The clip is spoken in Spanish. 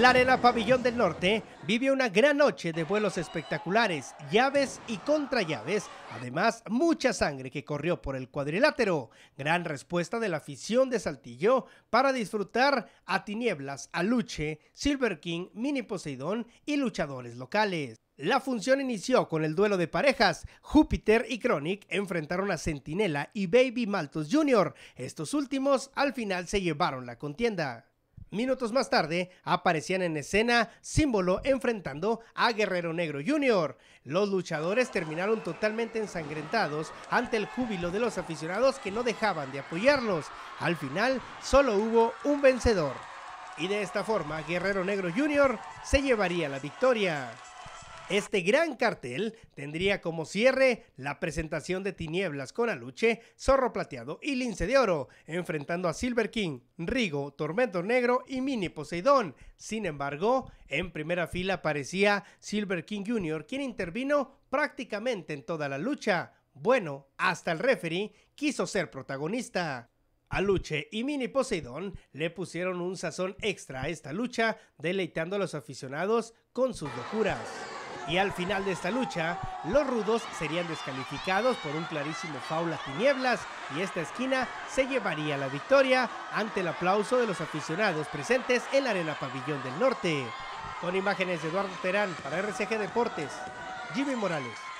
La Arena Pabellón del Norte vive una gran noche de vuelos espectaculares, llaves y contrallaves, además mucha sangre que corrió por el cuadrilátero, gran respuesta de la afición de Saltillo para disfrutar a Tinieblas, a Luche, Silver King, Mini Poseidón y luchadores locales. La función inició con el duelo de parejas. Júpiter y Chronic enfrentaron a Centinela y Baby Maltos Jr. Estos últimos al final se llevaron la contienda. Minutos más tarde, aparecían en escena Símbolo enfrentando a Guerrero Negro Jr. Los luchadores terminaron totalmente ensangrentados ante el júbilo de los aficionados que no dejaban de apoyarlos. Al final, solo hubo un vencedor. Y de esta forma, Guerrero Negro Jr. se llevaría la victoria. Este gran cartel tendría como cierre la presentación de Tinieblas con Aluche, Zorro Plateado y Lince de Oro, enfrentando a Silver King, Rigo, Tormento Negro y Mini Poseidón. Sin embargo, en primera fila aparecía Silver King Jr., quien intervino prácticamente en toda la lucha. Bueno, hasta el referee quiso ser protagonista. Aluche y Mini Poseidón le pusieron un sazón extra a esta lucha, deleitando a los aficionados con sus locuras. Y al final de esta lucha, los rudos serían descalificados por un clarísimo faula tinieblas y esta esquina se llevaría la victoria ante el aplauso de los aficionados presentes en la Arena Pabellón del Norte. Con imágenes de Eduardo Terán para RCG Deportes, Jimmy Morales.